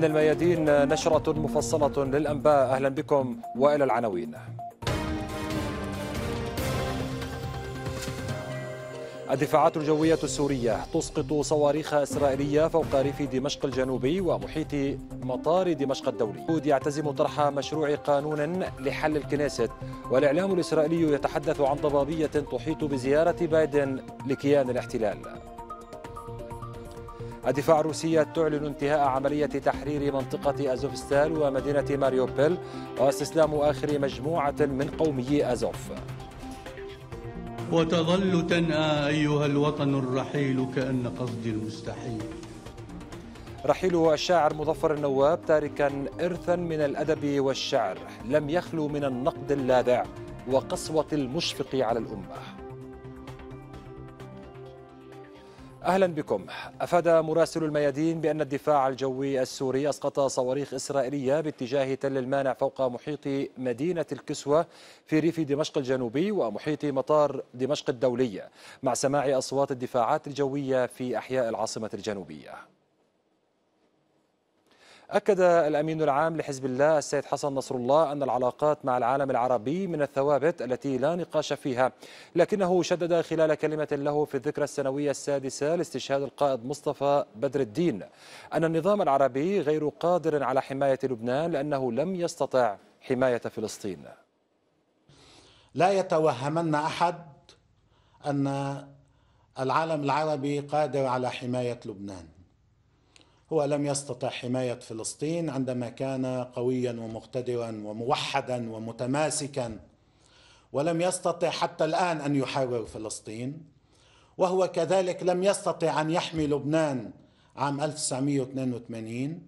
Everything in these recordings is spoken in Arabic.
من الميادين نشرة مفصلة للأنباء أهلا بكم وإلى العناوين الدفاعات الجوية السورية تسقط صواريخ إسرائيلية فوق ريف دمشق الجنوبي ومحيط مطار دمشق الدولي يعتزم طرح مشروع قانون لحل الكنيست والإعلام الإسرائيلي يتحدث عن ضبابية تحيط بزيارة بايدن لكيان الاحتلال الدفاع الروسية تعلن انتهاء عملية تحرير منطقة أزوفستال ومدينة ماريوبيل واستسلام آخر مجموعة من قومي أزوف وتظل تنأى آه، أيها الوطن الرحيل كأن قصدي المستحيل رحيل الشاعر مظفر النواب تاركا إرثا من الأدب والشعر لم يخلو من النقد اللاذع وقسوة المشفق على الأمة أهلا بكم أفاد مراسل الميادين بأن الدفاع الجوي السوري أسقط صواريخ إسرائيلية باتجاه تل المانع فوق محيط مدينة الكسوة في ريف دمشق الجنوبي ومحيط مطار دمشق الدولي مع سماع أصوات الدفاعات الجوية في أحياء العاصمة الجنوبية أكد الأمين العام لحزب الله السيد حسن نصر الله أن العلاقات مع العالم العربي من الثوابت التي لا نقاش فيها لكنه شدد خلال كلمة له في الذكرى السنوية السادسة لاستشهاد القائد مصطفى بدر الدين أن النظام العربي غير قادر على حماية لبنان لأنه لم يستطع حماية فلسطين لا يتوهمن أحد أن العالم العربي قادر على حماية لبنان هو لم يستطع حماية فلسطين عندما كان قويا ومقتدرا وموحدا ومتماسكا ولم يستطع حتى الآن أن يحرر فلسطين وهو كذلك لم يستطع أن يحمي لبنان عام 1982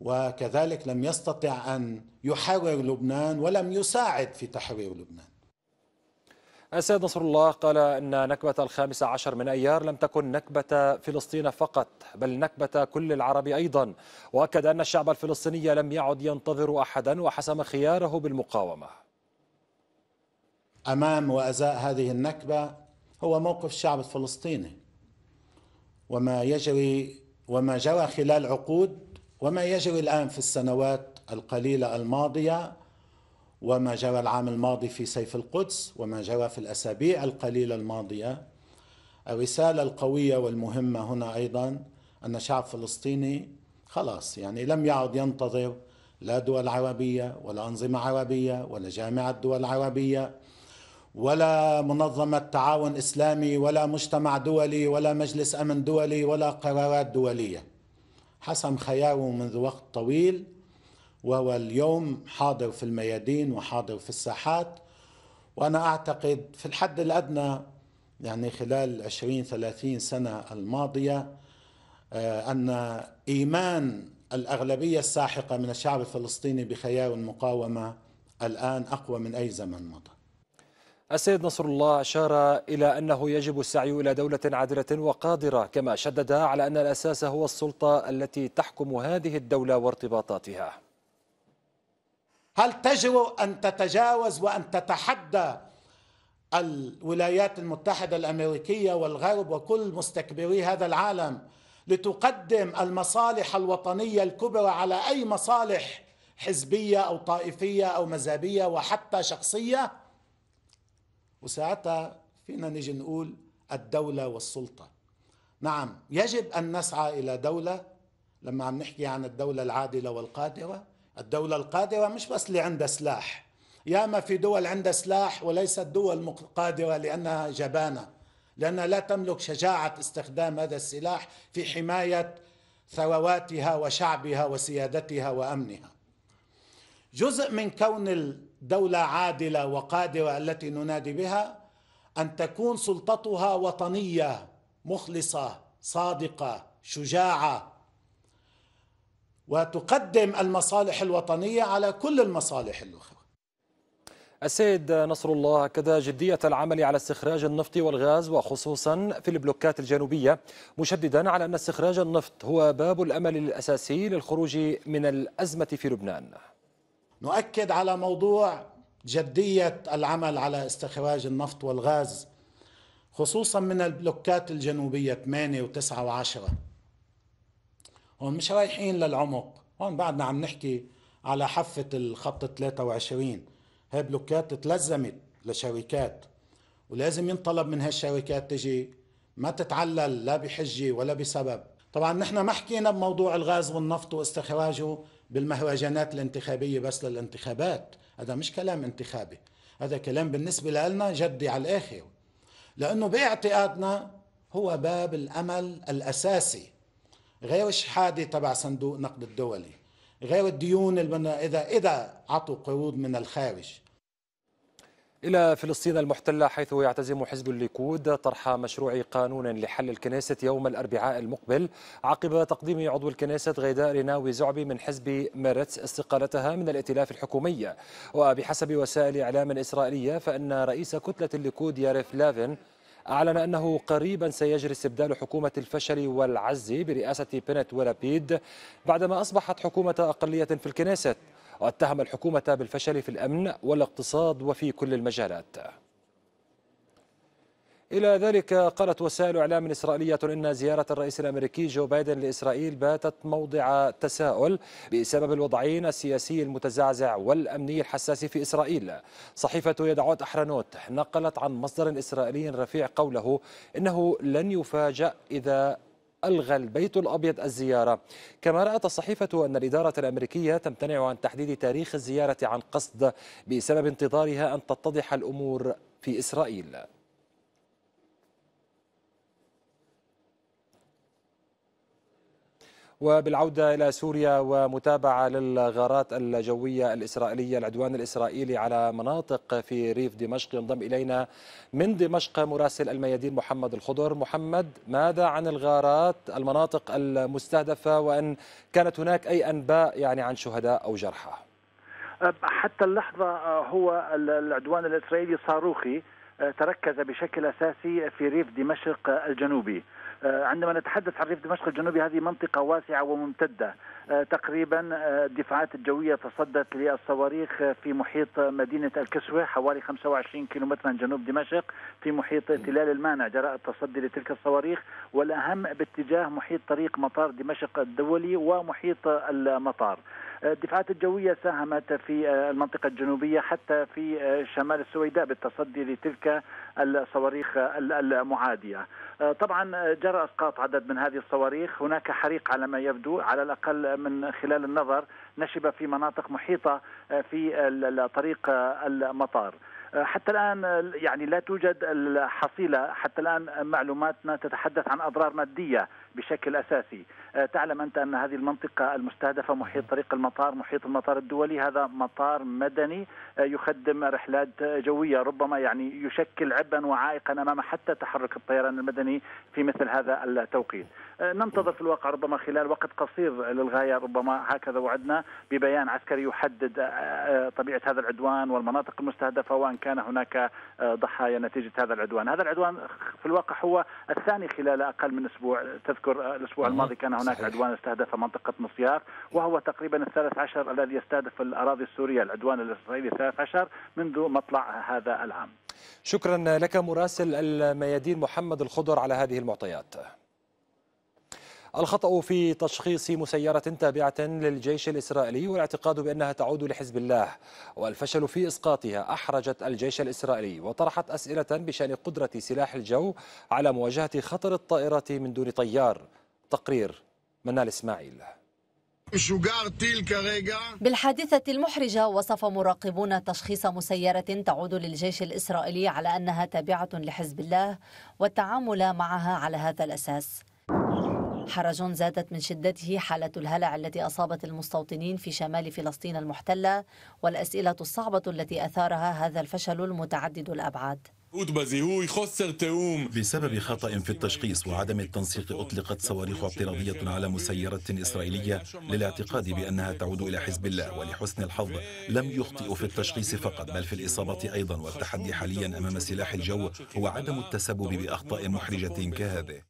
وكذلك لم يستطع أن يحرر لبنان ولم يساعد في تحرير لبنان السيد نصر الله قال أن نكبة الخامس عشر من أيار لم تكن نكبة فلسطين فقط بل نكبة كل العرب أيضا وأكد أن الشعب الفلسطيني لم يعد ينتظر أحدا وحسم خياره بالمقاومة أمام وأزاء هذه النكبة هو موقف الشعب الفلسطيني وما يجري وما جرى خلال عقود وما يجري الآن في السنوات القليلة الماضية وما جرى العام الماضي في سيف القدس وما جرى في الاسابيع القليله الماضيه الرساله القويه والمهمه هنا ايضا ان شعب فلسطيني خلاص يعني لم يعد ينتظر لا دول عربيه ولا انظمه عربيه ولا جامعه دول عربيه ولا منظمه تعاون اسلامي ولا مجتمع دولي ولا مجلس امن دولي ولا قرارات دوليه حسم خياره منذ وقت طويل وهو اليوم حاضر في الميادين وحاضر في الساحات وأنا أعتقد في الحد الأدنى يعني خلال 20 30 سنة الماضية آه، أن إيمان الأغلبية الساحقة من الشعب الفلسطيني بخيار المقاومة الآن أقوى من أي زمن مضى السيد نصر الله أشار إلى أنه يجب السعي إلى دولة عادلة وقادرة كما شدد على أن الأساس هو السلطة التي تحكم هذه الدولة وارتباطاتها هل تجرؤ أن تتجاوز وأن تتحدى الولايات المتحدة الأمريكية والغرب وكل مستكبري هذا العالم لتقدم المصالح الوطنية الكبرى على أي مصالح حزبية أو طائفية أو مذهبية وحتى شخصية وساعتها فينا نجي نقول الدولة والسلطة نعم يجب أن نسعى إلى دولة لما عم نحكي عن الدولة العادلة والقادرة الدولة القادرة مش بس اللي عندها سلاح ياما في دول عندها سلاح وليست دول قادرة لأنها جبانة لأنها لا تملك شجاعة استخدام هذا السلاح في حماية ثرواتها وشعبها وسيادتها وأمنها جزء من كون الدولة عادلة وقادرة التي ننادي بها أن تكون سلطتها وطنية مخلصة صادقة شجاعة وتقدم المصالح الوطنية على كل المصالح الأخرى السيد نصر الله كذا جدية العمل على استخراج النفط والغاز وخصوصا في البلوكات الجنوبية مشددا على أن استخراج النفط هو باب الأمل الأساسي للخروج من الأزمة في لبنان نؤكد على موضوع جدية العمل على استخراج النفط والغاز خصوصا من البلوكات الجنوبية 8 و9 و10 هون مش رايحين للعمق هون بعدنا عم نحكي على حفة الخط 23 هاي بلوكات تلزمت لشركات ولازم ينطلب من هالشركات تجي ما تتعلل لا بحجة ولا بسبب طبعا نحن ما حكينا بموضوع الغاز والنفط واستخراجه بالمهرجانات الانتخابية بس للانتخابات هذا مش كلام انتخابي هذا كلام بالنسبة لنا جدي على الآخر لأنه باعتقادنا هو باب الأمل الأساسي غير الشحاده تبع صندوق نقد الدولي غير الديون اللي اذا اذا عطوا قروض من الخارج إلى فلسطين المحتلة حيث يعتزم حزب الليكود طرح مشروع قانون لحل الكنيسة يوم الأربعاء المقبل عقب تقديم عضو الكنيسة غيداء رناوي زعبي من حزب ميرتس استقالتها من الائتلاف الحكومي وبحسب وسائل إعلام إسرائيلية فإن رئيس كتلة الليكود ياريف لافن أعلن أنه قريبا سيجري استبدال حكومة الفشل والعز برئاسة بنت ولابيد بعدما أصبحت حكومة أقلية في الكنيست واتهم الحكومة بالفشل في الأمن والاقتصاد وفي كل المجالات إلى ذلك قالت وسائل إعلام إسرائيلية إن زيارة الرئيس الأمريكي جو بايدن لإسرائيل باتت موضع تساؤل بسبب الوضعين السياسي المتزعزع والأمني الحساس في إسرائيل صحيفة يدعوت أحرانوت نقلت عن مصدر إسرائيلي رفيع قوله إنه لن يفاجأ إذا ألغى البيت الأبيض الزيارة كما رأت الصحيفة أن الإدارة الأمريكية تمتنع عن تحديد تاريخ الزيارة عن قصد بسبب انتظارها أن تتضح الأمور في إسرائيل وبالعودة إلى سوريا ومتابعة للغارات الجوية الإسرائيلية العدوان الإسرائيلي على مناطق في ريف دمشق ينضم إلينا من دمشق مراسل الميادين محمد الخضر محمد ماذا عن الغارات المناطق المستهدفة وأن كانت هناك أي أنباء يعني عن شهداء أو جرحى حتى اللحظة هو العدوان الإسرائيلي صاروخي آه، تركز بشكل أساسي في ريف دمشق الجنوبي آه، عندما نتحدث عن ريف دمشق الجنوبي هذه منطقة واسعة وممتدة آه، تقريبا آه، الدفاعات الجوية تصدت للصواريخ في محيط مدينة الكسوة حوالي 25 كيلومترا جنوب دمشق في محيط تلال المانع جراء التصدي لتلك الصواريخ والأهم باتجاه محيط طريق مطار دمشق الدولي ومحيط المطار الدفاعات الجوية ساهمت في المنطقة الجنوبية حتى في شمال السويداء بالتصدي لتلك الصواريخ المعادية آه، طبعا آه، جرى اسقاط عدد من هذه الصواريخ هناك حريق على ما يبدو على الاقل من خلال النظر نشب في مناطق محيطه آه، في طريق المطار حتى الان يعني لا توجد الحصيله حتى الان معلوماتنا تتحدث عن اضرار ماديه بشكل اساسي آه، تعلم انت ان هذه المنطقه المستهدفه محيط طريق المطار محيط المطار الدولي هذا مطار مدني آه، يخدم رحلات جويه ربما يعني يشكل عبئا وعائقا امام حتى تحرك الطيران المدني في مثل هذا التوقيت آه، ننتظر في الواقع ربما خلال وقت قصير للغايه ربما هكذا وعدنا ببيان عسكري يحدد طبيعه هذا العدوان والمناطق المستهدفه وان كان هناك ضحايا نتيجه هذا العدوان، هذا العدوان في الواقع هو الثاني خلال اقل من اسبوع تذكر نذكر آه، الاسبوع الماضي كان هناك صحيح. عدوان استهدف منطقه مصيار وهو تقريبا الثالث عشر الذي يستهدف الاراضي السوريه العدوان الاسرائيلي الثالث عشر منذ مطلع هذا العام شكرا لك مراسل الميادين محمد الخضر على هذه المعطيات الخطأ في تشخيص مسيرة تابعة للجيش الإسرائيلي والاعتقاد بأنها تعود لحزب الله والفشل في إسقاطها أحرجت الجيش الإسرائيلي وطرحت أسئلة بشأن قدرة سلاح الجو على مواجهة خطر الطائرة من دون طيار تقرير منال إسماعيل بالحادثة المحرجة وصف مراقبون تشخيص مسيرة تعود للجيش الإسرائيلي على أنها تابعة لحزب الله والتعامل معها على هذا الأساس حرج زادت من شدته حالة الهلع التي أصابت المستوطنين في شمال فلسطين المحتلة والأسئلة الصعبة التي أثارها هذا الفشل المتعدد الأبعاد بسبب خطأ في التشخيص وعدم التنسيق أطلقت صواريخ اعتراضية على مسيرات إسرائيلية للاعتقاد بأنها تعود إلى حزب الله ولحسن الحظ لم يخطئوا في التشخيص فقط بل في الإصابة أيضا والتحدي حاليا أمام سلاح الجو هو عدم التسبب بأخطاء محرجة كهذه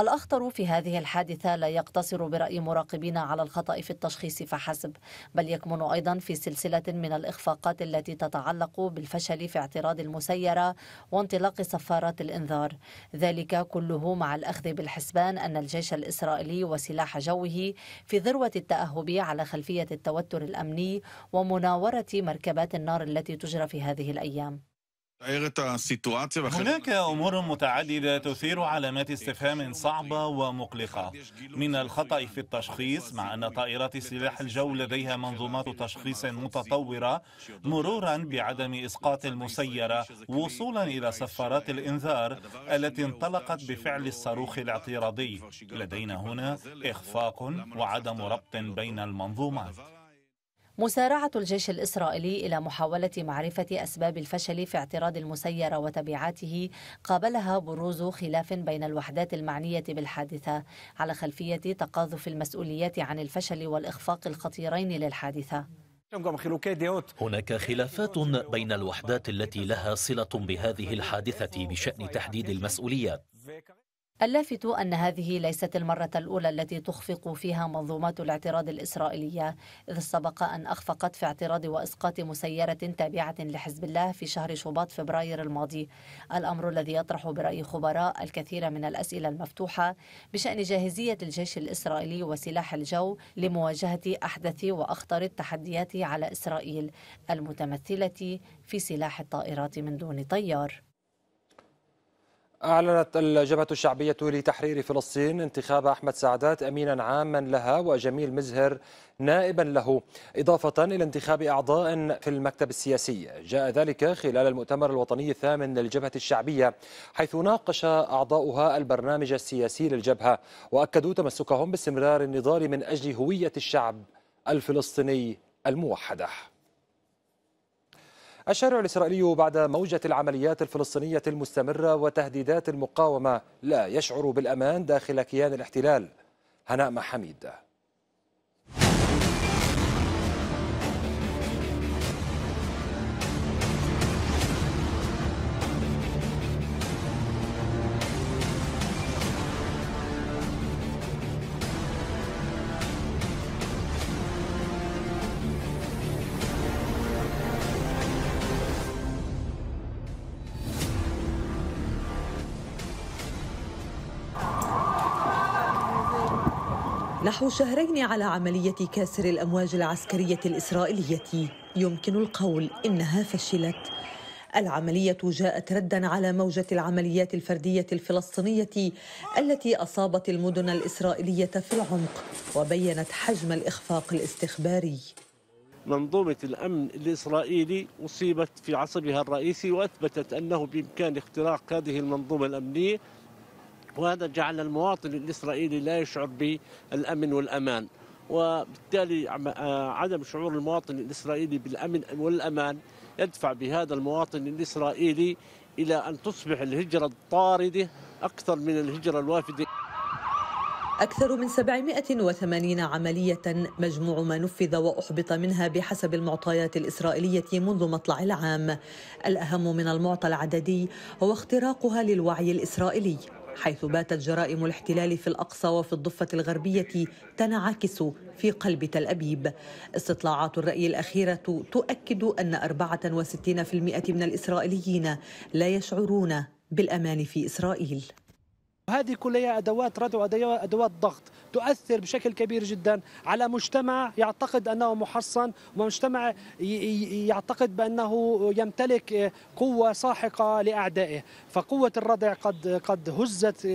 الأخطر في هذه الحادثة لا يقتصر برأي مراقبين على الخطأ في التشخيص فحسب بل يكمن أيضا في سلسلة من الإخفاقات التي تتعلق بالفشل في اعتراض المسيرة وانطلاق صفارات الإنذار ذلك كله مع الأخذ بالحسبان أن الجيش الإسرائيلي وسلاح جوه في ذروة التأهب على خلفية التوتر الأمني ومناورة مركبات النار التي تجرى في هذه الأيام هناك أمور متعددة تثير علامات استفهام صعبة ومقلقة من الخطأ في التشخيص مع أن طائرات سلاح الجو لديها منظومات تشخيص متطورة مرورا بعدم إسقاط المسيرة وصولا إلى صفارات الإنذار التي انطلقت بفعل الصاروخ الاعتراضي لدينا هنا إخفاق وعدم ربط بين المنظومات مسارعة الجيش الإسرائيلي إلى محاولة معرفة أسباب الفشل في اعتراض المسيرة وتبعاته قابلها بروز خلاف بين الوحدات المعنية بالحادثة على خلفية تقاذف المسؤوليات عن الفشل والإخفاق الخطيرين للحادثة هناك خلافات بين الوحدات التي لها صلة بهذه الحادثة بشأن تحديد المسؤوليات اللافت أن هذه ليست المرة الأولى التي تخفق فيها منظومات الاعتراض الإسرائيلية إذ سبق أن أخفقت في اعتراض وإسقاط مسيرة تابعة لحزب الله في شهر شباط فبراير الماضي الأمر الذي يطرح برأي خبراء الكثير من الأسئلة المفتوحة بشأن جاهزية الجيش الإسرائيلي وسلاح الجو لمواجهة أحدث وأخطر التحديات على إسرائيل المتمثلة في سلاح الطائرات من دون طيار أعلنت الجبهة الشعبية لتحرير فلسطين انتخاب أحمد سعدات أمينا عاما لها وجميل مزهر نائبا له إضافة إلى انتخاب أعضاء في المكتب السياسي جاء ذلك خلال المؤتمر الوطني الثامن للجبهة الشعبية حيث ناقش أعضاؤها البرنامج السياسي للجبهة وأكدوا تمسكهم باستمرار النضال من أجل هوية الشعب الفلسطيني الموحده الشارع الإسرائيلي بعد موجة العمليات الفلسطينية المستمرة وتهديدات المقاومة لا يشعر بالأمان داخل كيان الاحتلال هناء محميد نحو شهرين على عملية كاسر الأمواج العسكرية الإسرائيلية يمكن القول إنها فشلت العملية جاءت ردا على موجة العمليات الفردية الفلسطينية التي أصابت المدن الإسرائيلية في العمق وبينت حجم الإخفاق الاستخباري منظومة الأمن الإسرائيلي أصيبت في عصبها الرئيسي وأثبتت أنه بإمكان اختراق هذه المنظومة الأمنية وهذا جعل المواطن الإسرائيلي لا يشعر بالأمن والأمان وبالتالي آه، عدم شعور المواطن الإسرائيلي بالأمن والأمان يدفع بهذا المواطن الإسرائيلي إلى أن تصبح الهجرة الطاردة أكثر من الهجرة الوافدة أكثر من 780 عملية مجموع ما نفذ وأحبط منها بحسب المعطيات الإسرائيلية منذ مطلع العام الأهم من المعطى العددي هو اختراقها للوعي الإسرائيلي حيث باتت جرائم الاحتلال في الأقصى وفي الضفة الغربية تنعكس في قلب تل أبيب استطلاعات الرأي الأخيرة تؤكد أن 64% من الإسرائيليين لا يشعرون بالأمان في إسرائيل هذه كلها ادوات ردع وادوات ضغط تؤثر بشكل كبير جدا على مجتمع يعتقد انه محصن ومجتمع يعتقد بانه يمتلك قوه ساحقه لاعدائه فقوه الردع قد قد هزت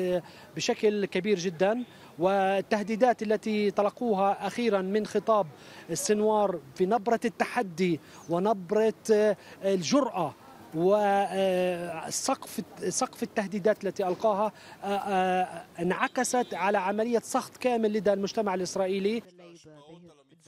بشكل كبير جدا والتهديدات التي تلقوها اخيرا من خطاب السنوار في نبره التحدي ونبره الجراه وسقف سقف التهديدات التي القاها آه، آه، انعكست على عمليه سخط كامل لدى المجتمع الاسرائيلي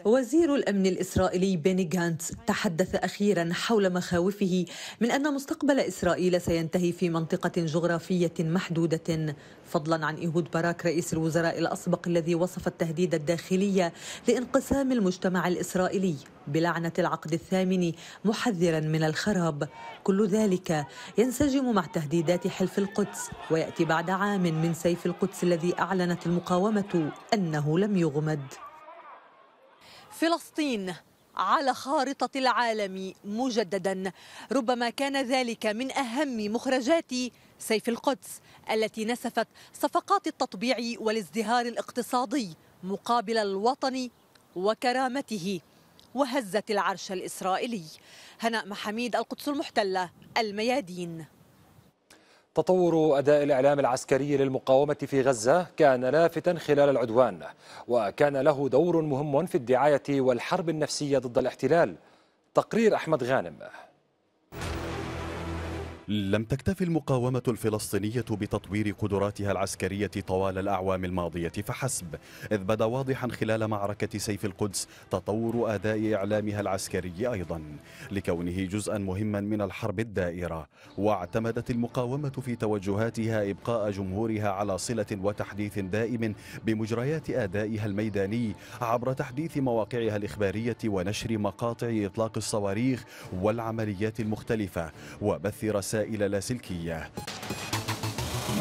وزير الأمن الإسرائيلي بيني جانت تحدث أخيرا حول مخاوفه من أن مستقبل إسرائيل سينتهي في منطقة جغرافية محدودة فضلا عن إيهود باراك رئيس الوزراء الأسبق الذي وصف التهديد الداخلي لانقسام المجتمع الإسرائيلي بلعنة العقد الثامن محذرا من الخراب كل ذلك ينسجم مع تهديدات حلف القدس ويأتي بعد عام من سيف القدس الذي أعلنت المقاومة أنه لم يغمد فلسطين على خارطة العالم مجددا ربما كان ذلك من أهم مخرجات سيف القدس التي نسفت صفقات التطبيع والازدهار الاقتصادي مقابل الوطن وكرامته وهزت العرش الإسرائيلي هناء محميد القدس المحتلة الميادين تطور أداء الإعلام العسكري للمقاومة في غزة كان لافتا خلال العدوان وكان له دور مهم في الدعاية والحرب النفسية ضد الاحتلال تقرير أحمد غانم لم تكتف المقاومة الفلسطينية بتطوير قدراتها العسكرية طوال الأعوام الماضية فحسب إذ بدا واضحا خلال معركة سيف القدس تطور أداء إعلامها العسكري أيضا لكونه جزءا مهما من الحرب الدائرة واعتمدت المقاومة في توجهاتها إبقاء جمهورها على صلة وتحديث دائم بمجريات أدائها الميداني عبر تحديث مواقعها الإخبارية ونشر مقاطع إطلاق الصواريخ والعمليات المختلفة وبث رسائل رسائل لاسلكية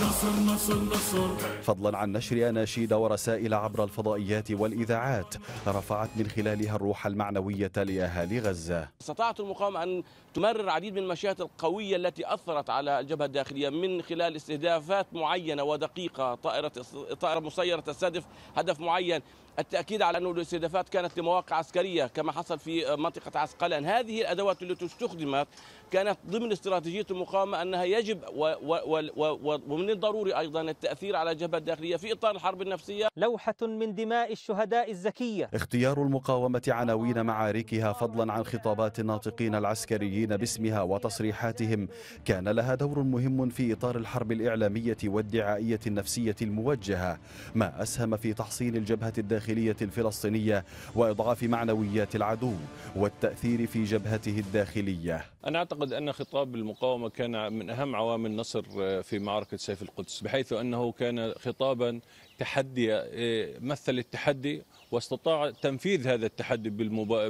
نصر نصر نصر فضلا عن نشر أناشيد ورسائل عبر الفضائيات والإذاعات رفعت من خلالها الروح المعنوية لأهالي غزة استطاعت المقاومة أن تمرر العديد من المشاهد القوية التي أثرت على الجبهة الداخلية من خلال استهدافات معينة ودقيقة طائرة, طائرة مسيرة تستهدف هدف معين التأكيد على أن الاستهدافات كانت لمواقع عسكرية كما حصل في منطقة عسقلان هذه الأدوات التي استخدمت كانت ضمن استراتيجيه المقاومه انها يجب و و و ومن الضروري ايضا التاثير على الجبهه الداخليه في اطار الحرب النفسيه لوحه من دماء الشهداء الزكيه اختيار المقاومه عناوين معاركها فضلا عن خطابات الناطقين العسكريين باسمها وتصريحاتهم كان لها دور مهم في اطار الحرب الاعلاميه والدعائيه النفسيه الموجهه ما اسهم في تحصين الجبهه الداخليه الفلسطينيه واضعاف معنويات العدو والتاثير في جبهته الداخليه أنا أعتقد أن خطاب المقاومة كان من أهم عوامل نصر آه، في معركة سيف القدس بحيث أنه كان خطابا تحدي آه، مثل التحدي واستطاع تنفيذ هذا التحدي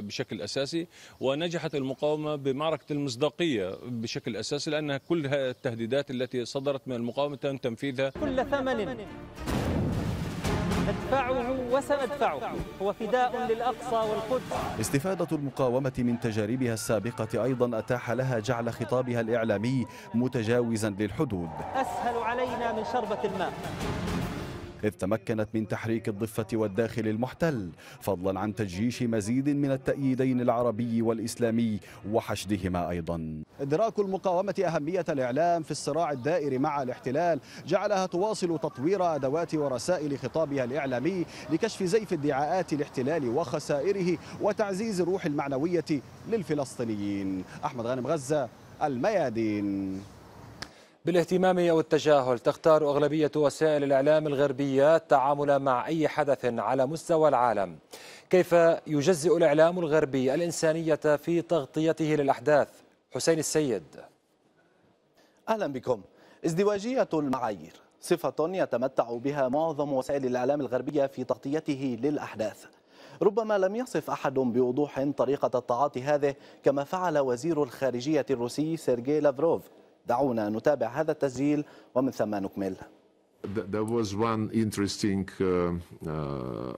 بشكل اساسي ونجحت المقاومه بمعركه المصداقيه بشكل اساسي لانها كل التهديدات التي صدرت من المقاومه تم تنفيذها كل ثمن ندفعه وسندفعه هو فداء للأقصى والقدس استفادة المقاومة من تجاربها السابقة أيضا أتاح لها جعل خطابها الإعلامي متجاوزا للحدود أسهل علينا من شربة الماء إذ تمكنت من تحريك الضفة والداخل المحتل فضلا عن تجيش مزيد من التأييدين العربي والإسلامي وحشدهما أيضا إدراك المقاومة أهمية الإعلام في الصراع الدائري مع الاحتلال جعلها تواصل تطوير أدوات ورسائل خطابها الإعلامي لكشف زيف ادعاءات الاحتلال وخسائره وتعزيز الروح المعنوية للفلسطينيين أحمد غانم غزة الميادين بالاهتمام أو التجاهل تختار أغلبية وسائل الإعلام الغربية التعامل مع أي حدث على مستوى العالم كيف يجزئ الإعلام الغربي الإنسانية في تغطيته للأحداث حسين السيد أهلا بكم ازدواجية المعايير صفة يتمتع بها معظم وسائل الإعلام الغربية في تغطيته للأحداث ربما لم يصف أحد بوضوح طريقة التعاطي هذه كما فعل وزير الخارجية الروسي سيرجي لافروف دعونا نتابع هذا التسجيل ومن ثم نكمل There was one interesting uh, uh,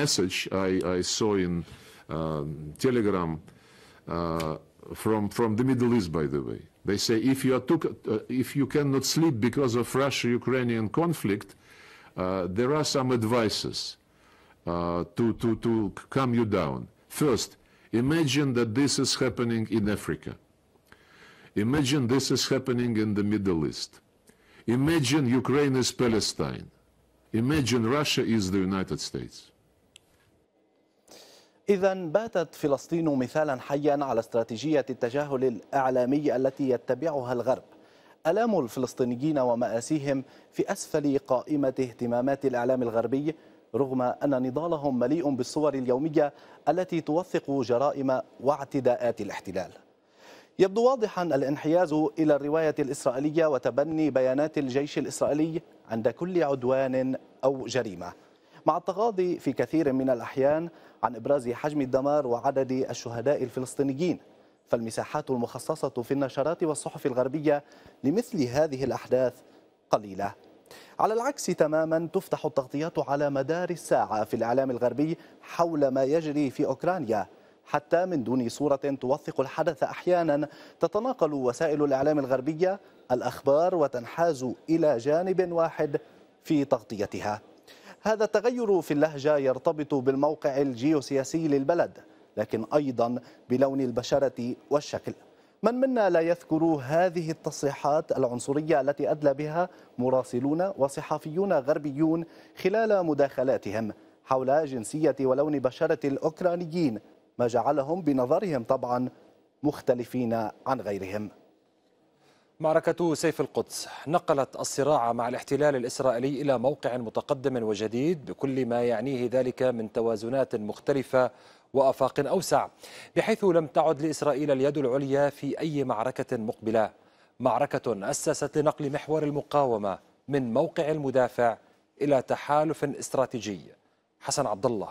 message I, I saw in uh, Telegram uh, from from the Middle East, by the way. They say if you are took, uh, if you cannot sleep because of Russia-Ukrainian conflict, uh, there are some advices uh, to to to calm you down. First, imagine that this is happening in Africa. Imagine this is happening in the Middle East. Imagine Ukraine is Palestine. Imagine Russia is the United States. إذا باتت فلسطين مثالا حيا على استراتيجية التجاهل الإعلامي التي يتبعها الغرب. آلام الفلسطينيين ومآسيهم في أسفل قائمة اهتمامات الإعلام الغربي رغم أن نضالهم مليء بالصور اليومية التي توثق جرائم واعتداءات الاحتلال. يبدو واضحا الانحياز إلى الرواية الإسرائيلية وتبني بيانات الجيش الإسرائيلي عند كل عدوان أو جريمة مع التغاضي في كثير من الأحيان عن إبراز حجم الدمار وعدد الشهداء الفلسطينيين فالمساحات المخصصة في النشرات والصحف الغربية لمثل هذه الأحداث قليلة على العكس تماما تفتح التغطيات على مدار الساعة في الإعلام الغربي حول ما يجري في أوكرانيا حتى من دون صورة توثق الحدث أحيانا تتناقل وسائل الإعلام الغربية الأخبار وتنحاز إلى جانب واحد في تغطيتها هذا التغير في اللهجة يرتبط بالموقع الجيوسياسي للبلد لكن أيضا بلون البشرة والشكل من منا لا يذكر هذه التصريحات العنصرية التي أدلى بها مراسلون وصحفيون غربيون خلال مداخلاتهم حول جنسية ولون بشرة الأوكرانيين ما جعلهم بنظرهم طبعا مختلفين عن غيرهم معركة سيف القدس نقلت الصراع مع الاحتلال الإسرائيلي إلى موقع متقدم وجديد بكل ما يعنيه ذلك من توازنات مختلفة وأفاق أوسع بحيث لم تعد لإسرائيل اليد العليا في أي معركة مقبلة معركة أسست لنقل محور المقاومة من موقع المدافع إلى تحالف استراتيجي حسن عبد الله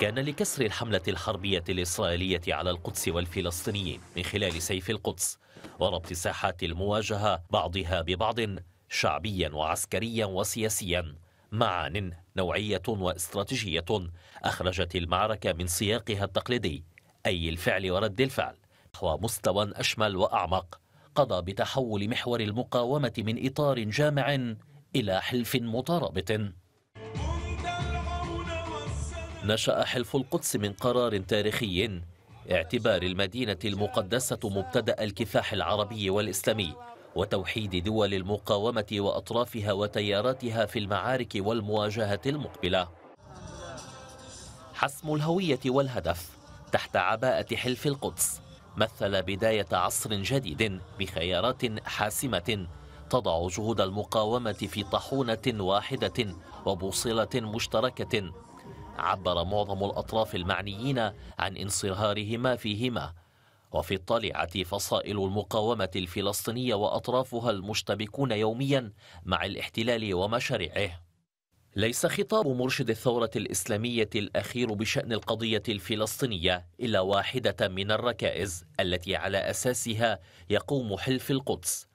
كان لكسر الحملة الحربية الإسرائيلية على القدس والفلسطينيين من خلال سيف القدس وربط ساحات المواجهة بعضها ببعض شعبيا وعسكريا وسياسيا معان نوعية واستراتيجية أخرجت المعركة من سياقها التقليدي أي الفعل ورد الفعل نحو مستوى أشمل وأعمق قضى بتحول محور المقاومة من إطار جامع إلى حلف مترابط نشأ حلف القدس من قرار تاريخي اعتبار المدينة المقدسة مبتدأ الكفاح العربي والإسلامي وتوحيد دول المقاومة وأطرافها وتياراتها في المعارك والمواجهة المقبلة حسم الهوية والهدف تحت عباءة حلف القدس مثل بداية عصر جديد بخيارات حاسمة تضع جهود المقاومة في طاحونة واحدة وبوصلة مشتركة عبر معظم الأطراف المعنيين عن انصهارهما فيهما وفي الطالعة فصائل المقاومة الفلسطينية وأطرافها المشتبكون يوميا مع الاحتلال ومشاريعه ليس خطاب مرشد الثورة الإسلامية الأخير بشأن القضية الفلسطينية إلا واحدة من الركائز التي على أساسها يقوم حلف القدس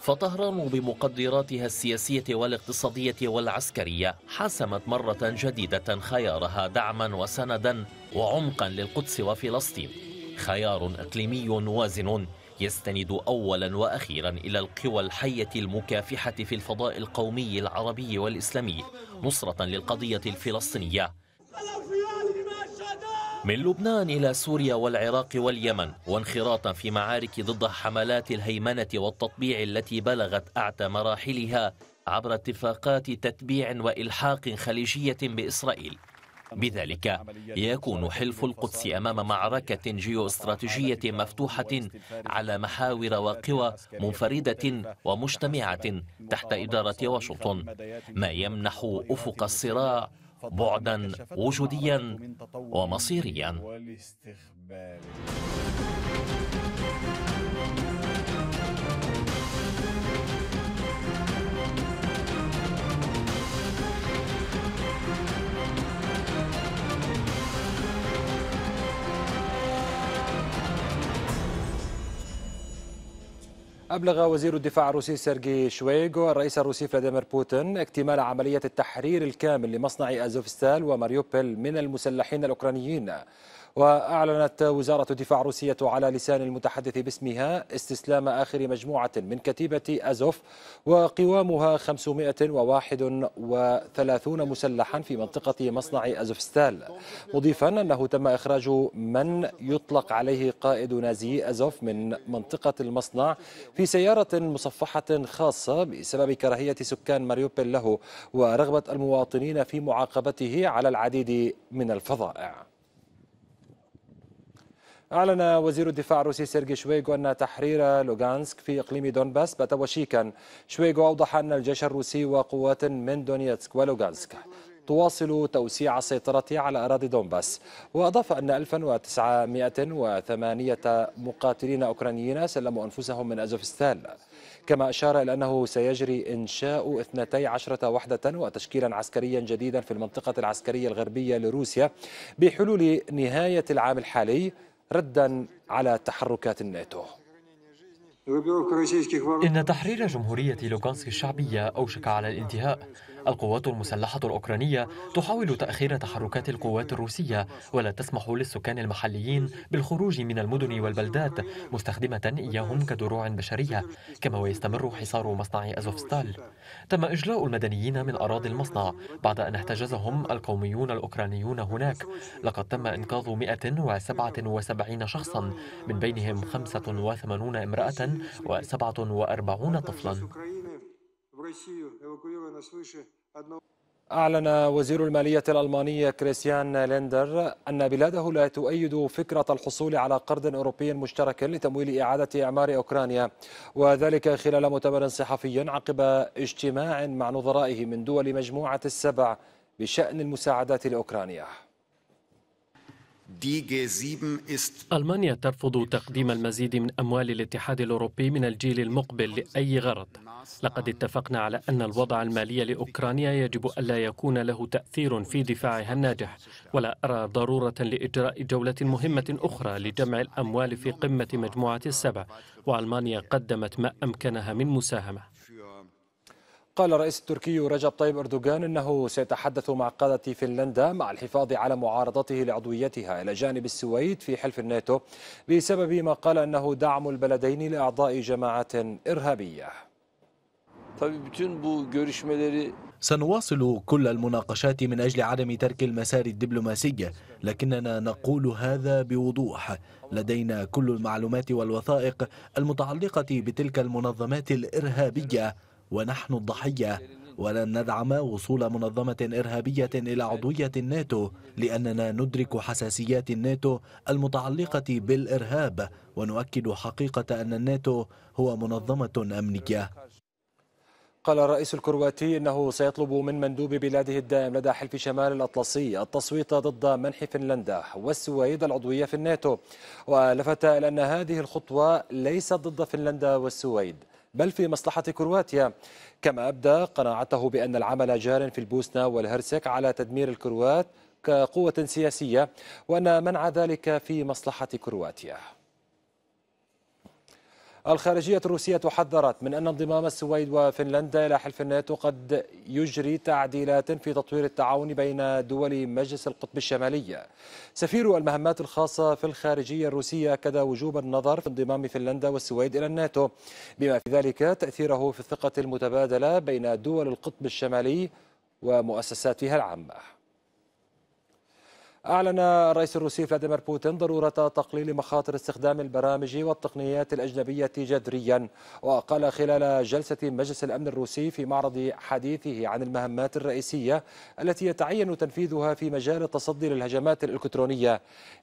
فطهران بمقدراتها السياسية والاقتصادية والعسكرية حسمت مرة جديدة خيارها دعما وسندا وعمقا للقدس وفلسطين خيار إقليمي وازن يستند أولا وأخيرا إلى القوى الحية المكافحة في الفضاء القومي العربي والإسلامي نصرة للقضية الفلسطينية من لبنان إلى سوريا والعراق واليمن وانخراطا في معارك ضد حملات الهيمنة والتطبيع التي بلغت أعتى مراحلها عبر اتفاقات تتبيع وإلحاق خليجية بإسرائيل بذلك يكون حلف القدس أمام معركة جيوستراتيجية مفتوحة على محاور وقوى منفردة ومجتمعة تحت إدارة واشنطن ما يمنح أفق الصراع بعدا وجوديا ومصيريا أبلغ وزير الدفاع الروسي سيرجي شويغو الرئيس الروسي فلاديمير بوتين اكتمال عملية التحرير الكامل لمصنع أزوفستال وماريوبل من المسلحين الأوكرانيين وأعلنت وزارة الدفاع الروسية على لسان المتحدث باسمها استسلام آخر مجموعة من كتيبة أزوف وقوامها 531 مسلحا في منطقة مصنع أزوفستال مضيفا أنه تم إخراج من يطلق عليه قائد نازي أزوف من منطقة المصنع في سيارة مصفحة خاصة بسبب كراهية سكان ماريوبل له ورغبة المواطنين في معاقبته على العديد من الفظائع أعلن وزير الدفاع الروسي سيرجي شويغو أن تحرير لوغانسك في إقليم دونباس بات وشيكا شويغو أوضح أن الجيش الروسي وقوات من دونيتسك ولوغانسك تواصل توسيع السيطرة على أراضي دونباس وأضاف أن 1908 مقاتلين أوكرانيين سلموا أنفسهم من أزوفستال كما أشار إلى أنه سيجري إنشاء 12 وحدة وتشكيلا عسكريا جديدا في المنطقة العسكرية الغربية لروسيا بحلول نهاية العام الحالي ردا على تحركات الناتو إن تحرير جمهورية لوغانسك الشعبية أوشك على الانتهاء القوات المسلحة الأوكرانية تحاول تأخير تحركات القوات الروسية ولا تسمح للسكان المحليين بالخروج من المدن والبلدات مستخدمة إياهم كدروع بشرية كما ويستمر حصار مصنع أزوفستال تم إجلاء المدنيين من أراضي المصنع بعد أن احتجزهم القوميون الأوكرانيون هناك لقد تم إنقاذ 177 شخصا من بينهم 85 امرأة و47 طفلا أعلن وزير المالية الألماني كريستيان ليندر أن بلاده لا تؤيد فكرة الحصول على قرض أوروبي مشترك لتمويل إعادة إعمار أوكرانيا وذلك خلال مؤتمر صحفي عقب اجتماع مع نظرائه من دول مجموعة السبع بشأن المساعدات لأوكرانيا ألمانيا ترفض تقديم المزيد من أموال الاتحاد الأوروبي من الجيل المقبل لأي غرض لقد اتفقنا على أن الوضع المالي لأوكرانيا يجب ألا يكون له تأثير في دفاعها الناجح ولا أرى ضرورة لإجراء جولة مهمة أخرى لجمع الأموال في قمة مجموعة السبع وألمانيا قدمت ما أمكنها من مساهمة قال الرئيس التركي رجب طيب أردوغان أنه سيتحدث مع قادة فنلندا مع الحفاظ على معارضته لعضويتها إلى جانب السويد في حلف الناتو بسبب ما قال أنه دعم البلدين لأعضاء جماعة إرهابية طيب، سنواصل كل المناقشات من أجل عدم ترك المسار الدبلوماسي لكننا نقول هذا بوضوح لدينا كل المعلومات والوثائق المتعلقة بتلك المنظمات الإرهابية ونحن الضحية ولن ندعم وصول منظمة إرهابية إلى عضوية الناتو لأننا ندرك حساسيات الناتو المتعلقة بالإرهاب ونؤكد حقيقة أن الناتو هو منظمة أمنية قال الرئيس الكرواتي انه سيطلب من مندوب بلاده الدائم لدى حلف شمال الاطلسي التصويت ضد منح فنلندا والسويد العضويه في الناتو ولفت الى ان هذه الخطوه ليست ضد فنلندا والسويد بل في مصلحة كرواتيا كما أبدى قناعته بأن العمل جار في البوسنة والهرسك على تدمير الكروات كقوة سياسية وأن منع ذلك في مصلحة كرواتيا الخارجية الروسية تحذرت من أن انضمام السويد وفنلندا إلى حلف الناتو قد يجري تعديلات في تطوير التعاون بين دول مجلس القطب الشمالي سفير المهمات الخاصة في الخارجية الروسية أكد وجوب النظر في انضمام فنلندا والسويد إلى الناتو بما في ذلك تأثيره في الثقة المتبادلة بين دول القطب الشمالي ومؤسساتها العامة أعلن الرئيس الروسي فلاديمير بوتين ضرورة تقليل مخاطر استخدام البرامج والتقنيات الأجنبية جذريا وقال خلال جلسة مجلس الأمن الروسي في معرض حديثه عن المهمات الرئيسية التي يتعين تنفيذها في مجال التصدي للهجمات الإلكترونية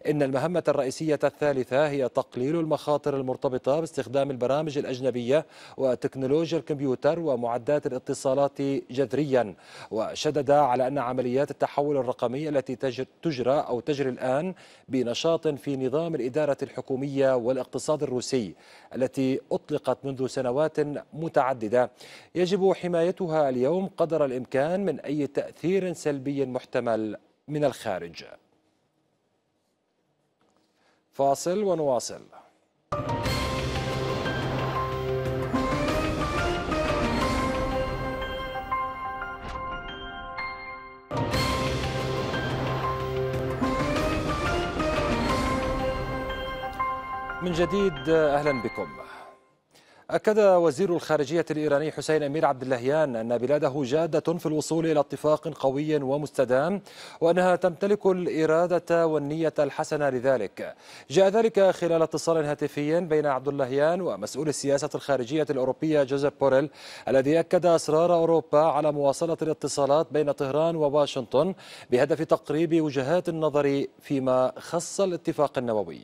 إن المهمة الرئيسية الثالثة هي تقليل المخاطر المرتبطة باستخدام البرامج الأجنبية وتكنولوجيا الكمبيوتر ومعدات الاتصالات جذريا وشدد على أن عمليات التحول الرقمي التي تجرى أو تجري الآن بنشاط في نظام الإدارة الحكومية والاقتصاد الروسي التي أطلقت منذ سنوات متعددة يجب حمايتها اليوم قدر الإمكان من أي تأثير سلبي محتمل من الخارج فاصل ونواصل من جديد أهلا بكم أكد وزير الخارجية الإيراني حسين أمير عبد اللهيان أن بلاده جادة في الوصول إلى اتفاق قوي ومستدام وأنها تمتلك الإرادة والنية الحسنة لذلك جاء ذلك خلال اتصال هاتفي بين عبد اللهيان ومسؤول السياسة الخارجية الأوروبية جوزيف بوريل الذي أكد أصرار أوروبا على مواصلة الاتصالات بين طهران وواشنطن بهدف تقريب وجهات النظر فيما خص الاتفاق النووي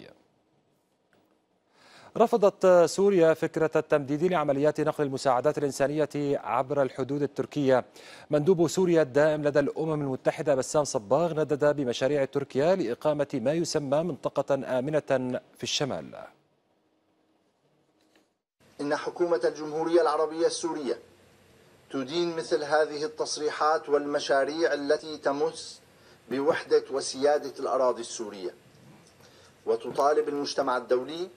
رفضت سوريا فكرة التمديد لعمليات نقل المساعدات الإنسانية عبر الحدود التركية مندوب سوريا الدائم لدى الأمم المتحدة بسام صباغ ندد بمشاريع تركيا لإقامة ما يسمى منطقة آمنة في الشمال إن حكومة الجمهورية العربية السورية تدين مثل هذه التصريحات والمشاريع التي تمس بوحدة وسيادة الأراضي السورية وتطالب المجتمع الدولي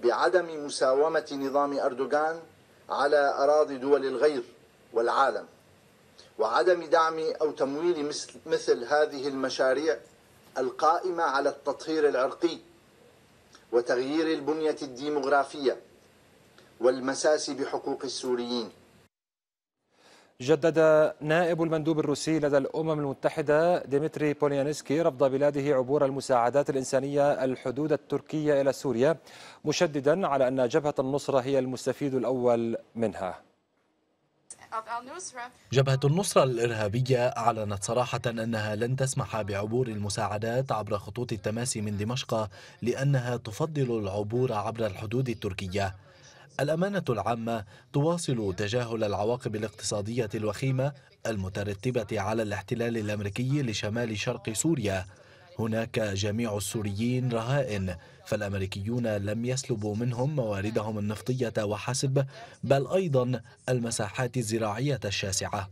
بعدم مساومة نظام أردوغان على أراضي دول الغير والعالم وعدم دعم أو تمويل مثل هذه المشاريع القائمة على التطهير العرقي وتغيير البنية الديمغرافية والمساس بحقوق السوريين جدد نائب المندوب الروسي لدى الأمم المتحدة ديمتري بوليانسكي رفض بلاده عبور المساعدات الإنسانية الحدود التركية إلى سوريا مشددا على أن جبهة النصرة هي المستفيد الأول منها جبهة النصرة الإرهابية أعلنت صراحة أنها لن تسمح بعبور المساعدات عبر خطوط التماس من دمشق لأنها تفضل العبور عبر الحدود التركية الأمانة العامة تواصل تجاهل العواقب الاقتصادية الوخيمة المترتبة على الاحتلال الأمريكي لشمال شرق سوريا هناك جميع السوريين رهائن فالأمريكيون لم يسلبوا منهم مواردهم النفطية وحسب بل أيضا المساحات الزراعية الشاسعة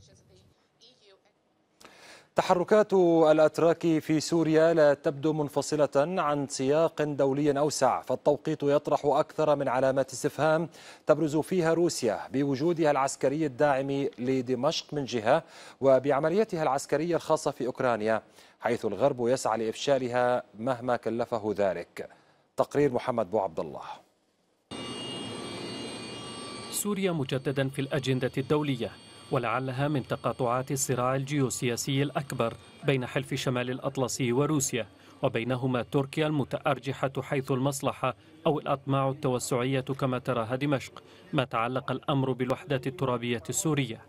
تحركات الأتراك في سوريا لا تبدو منفصلة عن سياق دولي أوسع فالتوقيت يطرح أكثر من علامات استفهام تبرز فيها روسيا بوجودها العسكري الداعم لدمشق من جهة وبعمليتها العسكرية الخاصة في أوكرانيا حيث الغرب يسعى لإفشالها مهما كلفه ذلك تقرير محمد بو عبد الله سوريا مجددا في الأجندة الدولية ولعلها من تقاطعات الصراع الجيوسياسي الأكبر بين حلف شمال الأطلسي وروسيا وبينهما تركيا المتأرجحة حيث المصلحة أو الأطماع التوسعية كما تراها دمشق ما تعلق الأمر بالوحدة الترابية السورية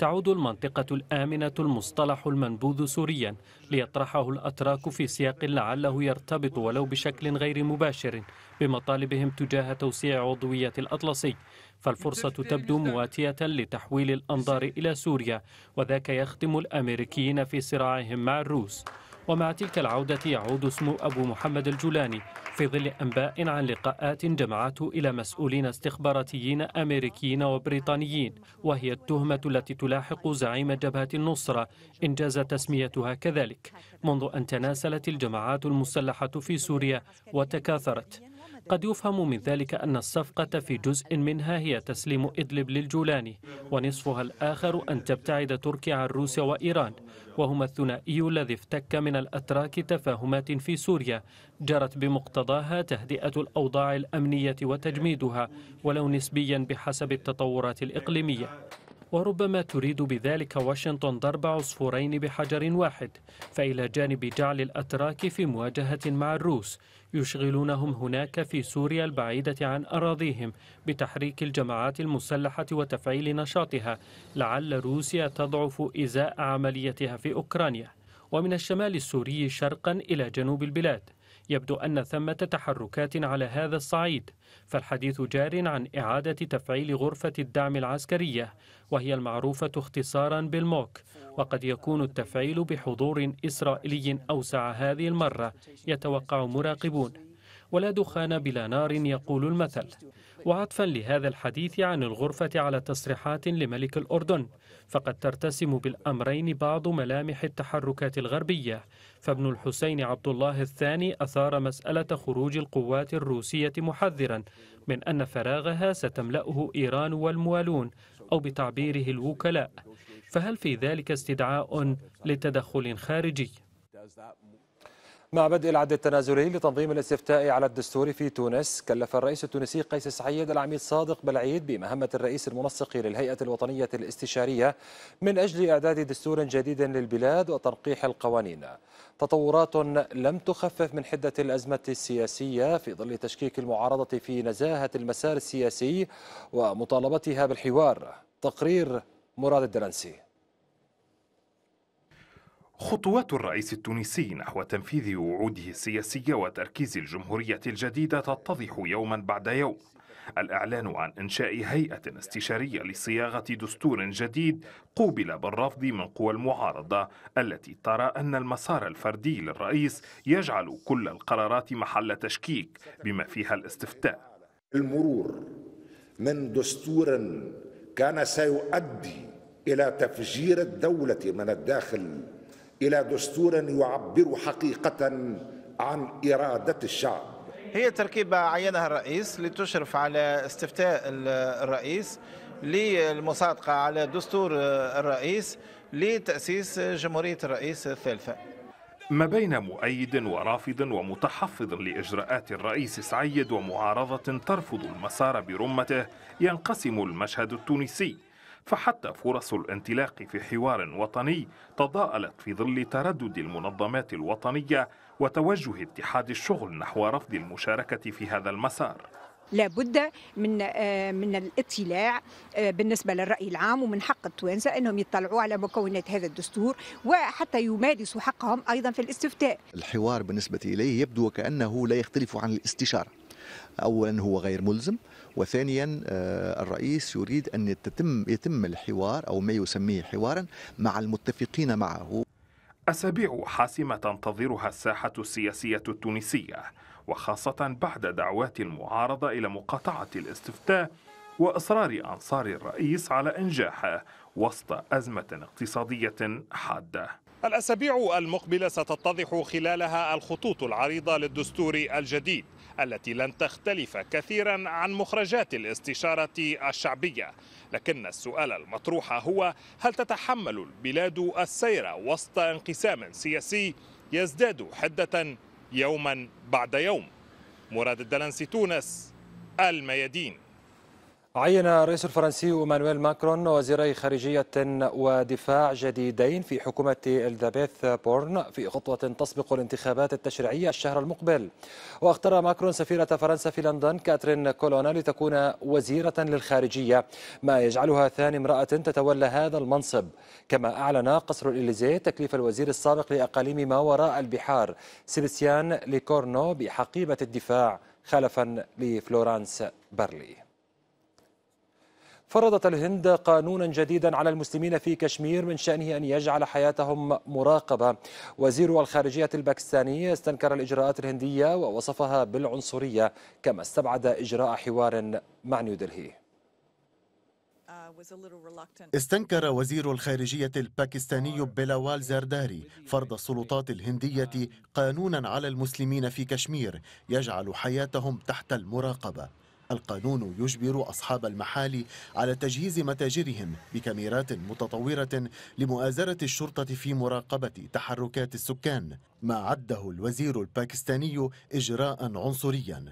تعود المنطقة الآمنة المصطلح المنبوذ سوريا ليطرحه الأتراك في سياق لعله يرتبط ولو بشكل غير مباشر بمطالبهم تجاه توسيع عضوية الأطلسي فالفرصة تبدو مواتية لتحويل الأنظار إلى سوريا وذاك يخدم الأمريكيين في صراعهم مع الروس ومع تلك العودة يعود اسم أبو محمد الجولاني في ظل أنباء عن لقاءات جمعته إلى مسؤولين استخباراتيين أمريكيين وبريطانيين وهي التهمة التي تلاحق زعيم جبهة النصرة إنجاز تسميتها كذلك منذ أن تناسلت الجماعات المسلحة في سوريا وتكاثرت قد يفهم من ذلك أن الصفقة في جزء منها هي تسليم إدلب للجولاني ونصفها الآخر أن تبتعد تركيا عن روسيا وإيران وهما الثنائي الذي افتك من الأتراك تفاهمات في سوريا جرت بمقتضاها تهدئة الأوضاع الأمنية وتجميدها ولو نسبيا بحسب التطورات الإقليمية وربما تريد بذلك واشنطن ضرب عصفورين بحجر واحد فإلى جانب جعل الأتراك في مواجهة مع الروس يشغلونهم هناك في سوريا البعيدة عن أراضيهم بتحريك الجماعات المسلحة وتفعيل نشاطها لعل روسيا تضعف إزاء عمليتها في أوكرانيا ومن الشمال السوري شرقا إلى جنوب البلاد يبدو أن ثمة تحركات على هذا الصعيد فالحديث جار عن إعادة تفعيل غرفة الدعم العسكرية وهي المعروفة اختصارا بالموك وقد يكون التفعيل بحضور إسرائيلي أوسع هذه المرة يتوقع مراقبون ولا دخان بلا نار يقول المثل وعطفا لهذا الحديث عن الغرفة على تصريحات لملك الأردن فقد ترتسم بالأمرين بعض ملامح التحركات الغربية فابن الحسين عبد الله الثاني أثار مسألة خروج القوات الروسية محذرا من أن فراغها ستملأه إيران والموالون أو بتعبيره الوكلاء فهل في ذلك استدعاء لتدخل خارجي؟ مع بدء العد التنازلي لتنظيم الاستفتاء على الدستور في تونس كلف الرئيس التونسي قيس سعيد العميد صادق بالعيد بمهمة الرئيس المنسق للهيئة الوطنية الاستشارية من أجل إعداد دستور جديد للبلاد وتنقيح القوانين تطورات لم تخفف من حدة الأزمة السياسية في ظل تشكيك المعارضة في نزاهة المسار السياسي ومطالبتها بالحوار تقرير مراد الدرنسي خطوات الرئيس التونسي نحو تنفيذ وعوده السياسية وتركيز الجمهورية الجديدة تتضح يوما بعد يوم الإعلان عن إنشاء هيئة استشارية لصياغة دستور جديد قوبل بالرفض من قوى المعارضة التي ترى أن المسار الفردي للرئيس يجعل كل القرارات محل تشكيك بما فيها الاستفتاء المرور من دستور كان سيؤدي إلى تفجير الدولة من الداخل إلى دستور يعبر حقيقة عن إرادة الشعب هي تركيبة عينها الرئيس لتشرف على استفتاء الرئيس للمصادقة على دستور الرئيس لتأسيس جمهورية الرئيس الثالثة ما بين مؤيد ورافض ومتحفظ لإجراءات الرئيس سعيد ومعارضة ترفض المسار برمته ينقسم المشهد التونسي فحتى فرص الانطلاق في حوار وطني تضاءلت في ظل تردد المنظمات الوطنية وتوجه اتحاد الشغل نحو رفض المشاركة في هذا المسار لابد من آه، من الاطلاع آه، بالنسبه للراي العام ومن حق التوانسه انهم يطلعوا على مكونات هذا الدستور وحتى يمارسوا حقهم ايضا في الاستفتاء. الحوار بالنسبه اليه يبدو وكانه لا يختلف عن الاستشاره. اولا هو غير ملزم وثانيا آه، الرئيس يريد ان يتم يتم الحوار او ما يسميه حوارا مع المتفقين معه. أسابيع حاسمة تنتظرها الساحة السياسية التونسية وخاصة بعد دعوات المعارضة إلى مقاطعة الاستفتاء وإصرار أنصار الرئيس على إنجاحه وسط أزمة اقتصادية حادة الأسابيع المقبلة ستتضح خلالها الخطوط العريضة للدستور الجديد التي لن تختلف كثيرا عن مخرجات الاستشارة الشعبية لكن السؤال المطروح هو هل تتحمل البلاد السير وسط انقسام سياسي يزداد حدة يوما بعد يوم مراد الدلنسي تونس الميادين عين الرئيس الفرنسي مانويل ماكرون وزيري خارجية ودفاع جديدين في حكومة إليزابيث بورن في خطوة تسبق الانتخابات التشريعية الشهر المقبل واختار ماكرون سفيرة فرنسا في لندن كاترين كولونا لتكون وزيرة للخارجية ما يجعلها ثاني امرأة تتولى هذا المنصب كما أعلن قصر الإليزيه تكليف الوزير السابق لأقاليم ما وراء البحار سيبسيان ليكورنو بحقيبة الدفاع خلفا لفلورانس بارلي فرضت الهند قانونا جديدا على المسلمين في كشمير من شأنه أن يجعل حياتهم مراقبة وزير الخارجية الباكستاني استنكر الإجراءات الهندية ووصفها بالعنصرية كما استبعد إجراء حوار مع نيودلهي استنكر وزير الخارجية الباكستاني بلاوال زرداري فرض السلطات الهندية قانونا على المسلمين في كشمير يجعل حياتهم تحت المراقبة القانون يجبر أصحاب المحال على تجهيز متاجرهم بكاميرات متطورة لمؤازرة الشرطة في مراقبة تحركات السكان ما عده الوزير الباكستاني إجراء عنصريا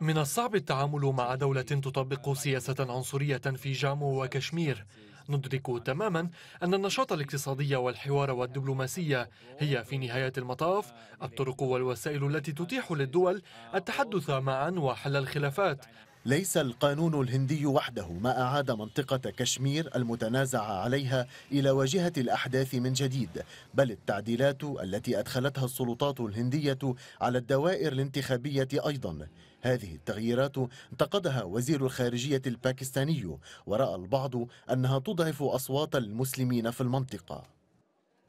من الصعب التعامل مع دولة تطبق سياسة عنصرية في جامو وكشمير ندرك تماما أن النشاط الاقتصادي والحوار والدبلوماسية هي في نهاية المطاف الطرق والوسائل التي تتيح للدول التحدث معا وحل الخلافات ليس القانون الهندي وحده ما أعاد منطقة كشمير المتنازع عليها إلى واجهة الأحداث من جديد بل التعديلات التي أدخلتها السلطات الهندية على الدوائر الانتخابية أيضا هذه التغييرات انتقدها وزير الخارجية الباكستاني ورأى البعض أنها تضعف أصوات المسلمين في المنطقة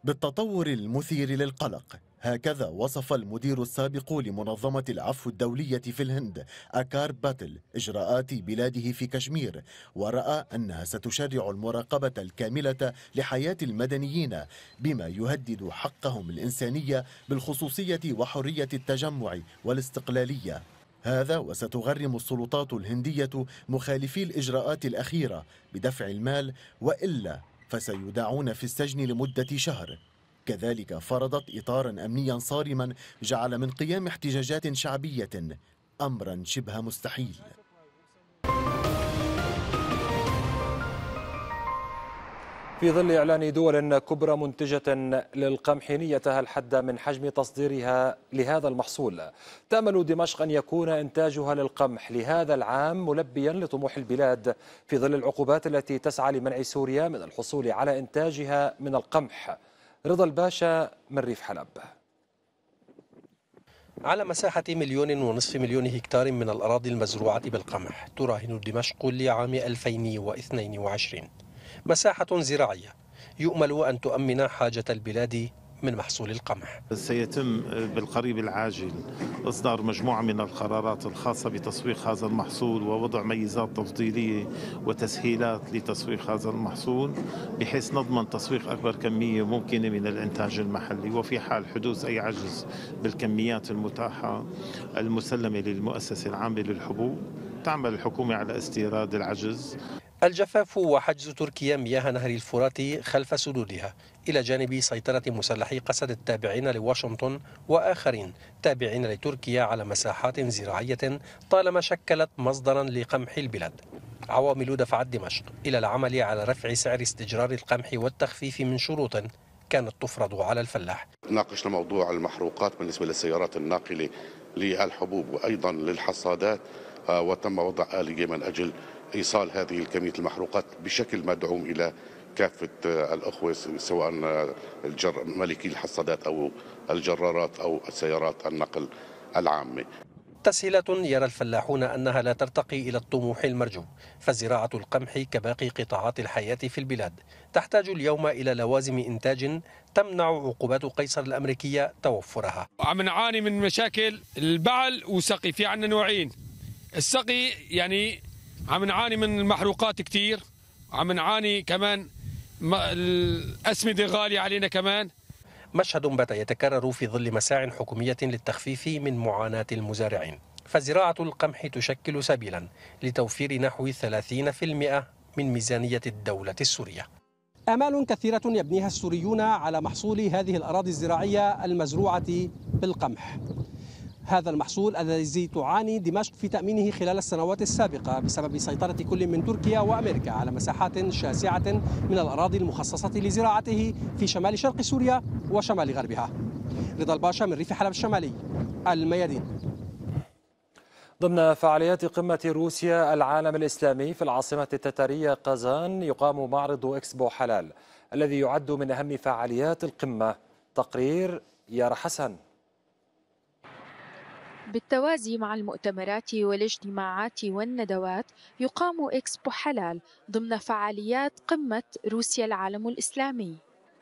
بالتطور المثير للقلق هكذا وصف المدير السابق لمنظمة العفو الدولية في الهند أكار باتل إجراءات بلاده في كشمير ورأى أنها ستشرع المراقبة الكاملة لحياة المدنيين بما يهدد حقهم الإنسانية بالخصوصية وحرية التجمع والاستقلالية هذا وستغرم السلطات الهندية مخالفي الإجراءات الأخيرة بدفع المال وإلا فسيدعون في السجن لمدة شهر كذلك فرضت إطارا أمنيا صارما جعل من قيام احتجاجات شعبية أمرا شبه مستحيل في ظل إعلان دول كبرى منتجة للقمح نيتها الحد من حجم تصديرها لهذا المحصول تأمل دمشق أن يكون إنتاجها للقمح لهذا العام ملبيا لطموح البلاد في ظل العقوبات التي تسعى لمنع سوريا من الحصول على إنتاجها من القمح رضا الباشا من ريف حلب على مساحة مليون ونصف مليون هكتار من الأراضي المزروعة بالقمح تراهن دمشق لعام 2022 مساحة زراعية يؤمل أن تؤمن حاجة البلاد من محصول القمح سيتم بالقريب العاجل إصدار مجموعة من القرارات الخاصة بتسويق هذا المحصول ووضع ميزات تفضيلية وتسهيلات لتسويق هذا المحصول بحيث نضمن تسويق أكبر كمية ممكنة من الإنتاج المحلي وفي حال حدوث أي عجز بالكميات المتاحة المسلمة للمؤسسة العامة للحبوب تعمل الحكومة على استيراد العجز الجفاف وحجز تركيا مياه نهر الفرات خلف سدودها إلى جانب سيطرة مسلحي قسد التابعين لواشنطن وآخرين تابعين لتركيا على مساحات زراعية طالما شكلت مصدرا لقمح البلاد عوامل دفعت دمشق إلى العمل على رفع سعر استجرار القمح والتخفيف من شروط كانت تفرض على الفلاح ناقشنا موضوع المحروقات بالنسبة للسيارات الناقلة للحبوب وأيضا للحصادات آه، وتم وضع آلية من أجل ايصال هذه الكميه المحروقات بشكل مدعوم الى كافه الاخوه سواء الجر... مالكي الحصادات او الجرارات او سيارات النقل العامه. تسهيلات يرى الفلاحون انها لا ترتقي الى الطموح المرجو، فزراعه القمح كباقي قطاعات الحياه في البلاد تحتاج اليوم الى لوازم انتاج تمنع عقوبات قيصر الامريكيه توفرها. عم نعاني من مشاكل البعل وسقي، في عندنا نوعين. السقي يعني عم نعاني من المحروقات كثير عم نعاني كمان الأسمدة غالية علينا كمان مشهد بات يتكرر في ظل مساع حكومية للتخفيف من معاناة المزارعين فزراعة القمح تشكل سبيلا لتوفير نحو 30% من ميزانية الدولة السورية آمال كثيرة يبنيها السوريون على محصول هذه الأراضي الزراعية المزروعة بالقمح هذا المحصول الذي تعاني دمشق في تأمينه خلال السنوات السابقة بسبب سيطرة كل من تركيا وأمريكا على مساحات شاسعة من الأراضي المخصصة لزراعته في شمال شرق سوريا وشمال غربها رضا الباشا من ريف حلب الشمالي الميادين ضمن فعاليات قمة روسيا العالم الإسلامي في العاصمة التتارية قازان يقام معرض إكسبو حلال الذي يعد من أهم فعاليات القمة تقرير يا حسن بالتوازي مع المؤتمرات والاجتماعات والندوات يقام إكسبو حلال ضمن فعاليات قمة روسيا العالم الإسلامي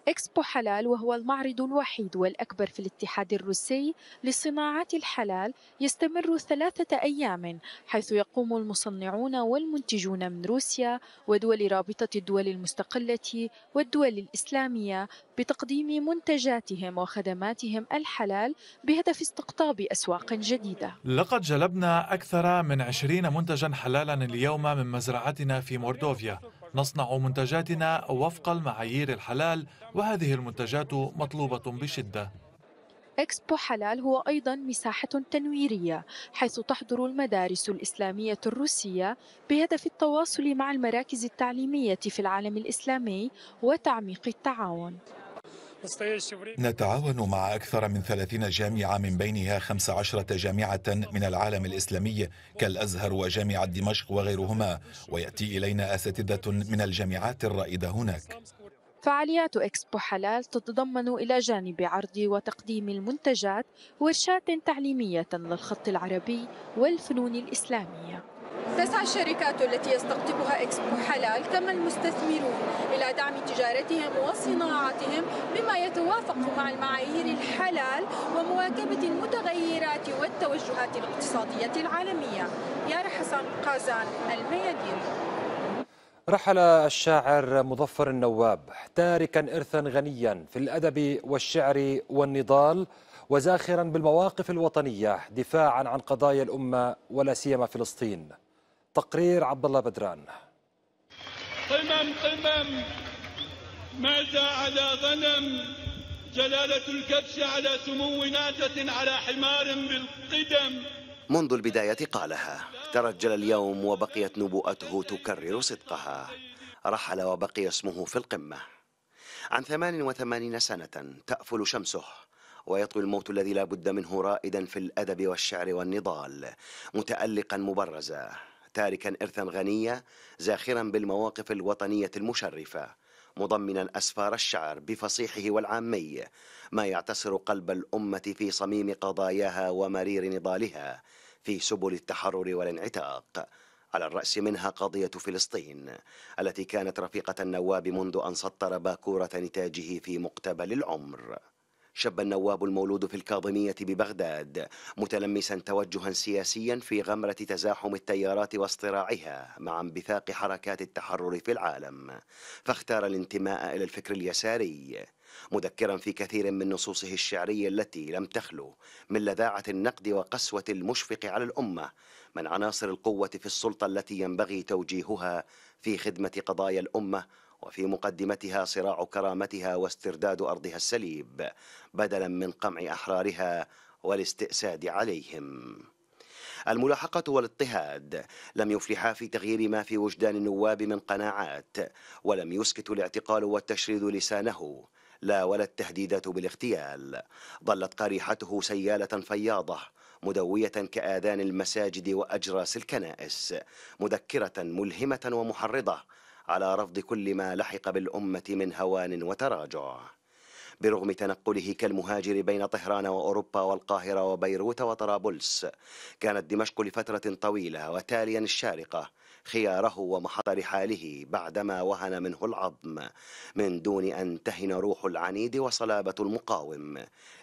إكسبو حلال وهو المعرض الوحيد والأكبر في الاتحاد الروسي لصناعات الحلال يستمر ثلاثة أيام حيث يقوم المصنعون والمنتجون من روسيا ودول رابطة الدول المستقلة والدول الإسلامية بتقديم منتجاتهم وخدماتهم الحلال بهدف استقطاب أسواق جديدة لقد جلبنا أكثر من 20 منتجا حلالا اليوم من مزرعتنا في موردوفيا نصنع منتجاتنا وفق المعايير الحلال وهذه المنتجات مطلوبة بشدة إكسبو حلال هو أيضا مساحة تنويرية حيث تحضر المدارس الإسلامية الروسية بهدف التواصل مع المراكز التعليمية في العالم الإسلامي وتعميق التعاون نتعاون مع أكثر من 30 جامعة من بينها 15 جامعة من العالم الإسلامي كالأزهر وجامعة دمشق وغيرهما ويأتي إلينا أساتذة من الجامعات الرائدة هناك فعاليات إكسبو حلال تتضمن إلى جانب عرض وتقديم المنتجات ورشات تعليمية للخط العربي والفنون الإسلامية تسعى الشركات التي يستقطبها إكسبو حلال كما المستثمرون إلى دعم تجارتهم وصناعتهم يتوافق مع المعايير الحلال ومواكبة المتغيرات والتوجهات الاقتصادية العالمية يا حسن قازان الميادين رحل الشاعر مظفر النواب تاركا إرثا غنيا في الأدب والشعر والنضال وزاخرا بالمواقف الوطنية دفاعا عن قضايا الأمة ولا سيما فلسطين تقرير عبد الله بدران قمم قمم ماذا على غنم جلالة الكبش على سمو ناتة على حمار بالقدم منذ البداية قالها ترجل اليوم وبقيت نبوءته تكرر صدقها رحل وبقي اسمه في القمة عن 88 سنة تأفل شمسه ويطوي الموت الذي لا بد منه رائدا في الأدب والشعر والنضال متألقا مبرزا تاركا إرثا غنيا زاخرا بالمواقف الوطنية المشرفة مضمنا أسفار الشعر بفصيحه والعامي ما يعتصر قلب الأمة في صميم قضاياها ومرير نضالها في سبل التحرر والانعتاق على الرأس منها قضية فلسطين التي كانت رفيقة النواب منذ أن سطر باكورة نتاجه في مقتبل العمر شب النواب المولود في الكاظمية ببغداد متلمسا توجها سياسيا في غمرة تزاحم التيارات واصطراعها مع انبثاق حركات التحرر في العالم فاختار الانتماء إلى الفكر اليساري مذكرا في كثير من نصوصه الشعرية التي لم تخلو من لذاعة النقد وقسوة المشفق على الأمة من عناصر القوة في السلطة التي ينبغي توجيهها في خدمة قضايا الأمة وفي مقدمتها صراع كرامتها واسترداد أرضها السليب بدلا من قمع أحرارها والاستئساد عليهم الملاحقة والاضطهاد لم يفلحا في تغيير ما في وجدان النواب من قناعات ولم يسكت الاعتقال والتشريد لسانه لا ولا التهديدات بالاغتيال ظلت قريحته سيالة فياضة مدوية كآذان المساجد وأجراس الكنائس مذكرة ملهمة ومحرضة على رفض كل ما لحق بالأمة من هوان وتراجع برغم تنقله كالمهاجر بين طهران وأوروبا والقاهرة وبيروت وطرابلس كانت دمشق لفترة طويلة وتاليا الشارقة خياره ومحط رحاله بعدما وهن منه العظم من دون أن تهن روح العنيد وصلابة المقاوم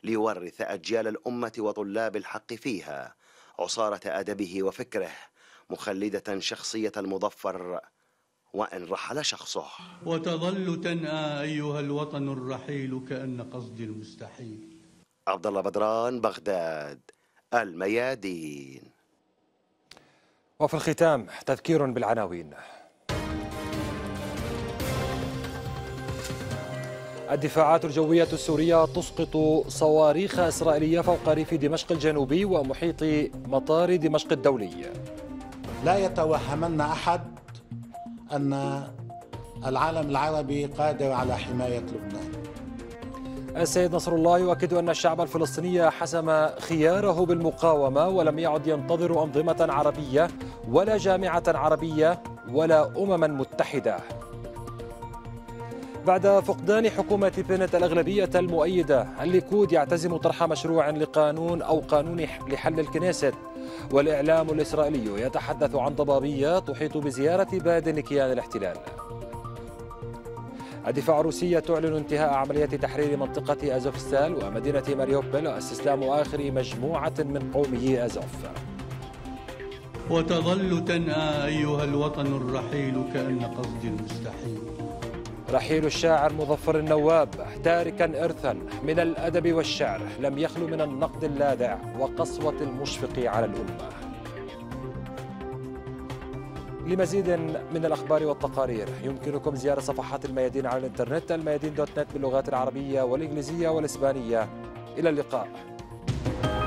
ليورث أجيال الأمة وطلاب الحق فيها عصارة أدبه وفكره مخلدة شخصية المظفر وإن رحل شخصه وتظل تنأى أيها الوطن الرحيل كأن قصدي المستحيل عبد الله بدران بغداد الميادين وفي الختام تذكير بالعناوين الدفاعات الجوية السورية تسقط صواريخ إسرائيلية فوق ريف دمشق الجنوبي ومحيط مطار دمشق الدولي لا يتوهمن أحد أن العالم العربي قادر على حماية لبنان السيد نصر الله يؤكد أن الشعب الفلسطيني حسم خياره بالمقاومة ولم يعد ينتظر أنظمة عربية ولا جامعة عربية ولا أمما متحدة بعد فقدان حكومة بنت الأغلبية المؤيدة الليكود يعتزم طرح مشروع لقانون أو قانون لحل الكنيست والإعلام الإسرائيلي يتحدث عن ضبابية تحيط بزيارة بادن كيان الاحتلال الدفاع الروسية تعلن انتهاء عملية تحرير منطقة أزوفستال ومدينة ماريوبل واستسلام آخر مجموعة من قومي أزوف وتظل تنأى أيها الوطن الرحيل كأن قصد المستحيل رحيل الشاعر مظفر النواب تاركا إرثا من الأدب والشعر لم يخلو من النقد اللاذع وقسوة المشفق على الأمة لمزيد من الأخبار والتقارير يمكنكم زيارة صفحات الميادين على الإنترنت الميادين دوت نت باللغات العربية والإنجليزية والإسبانية إلى اللقاء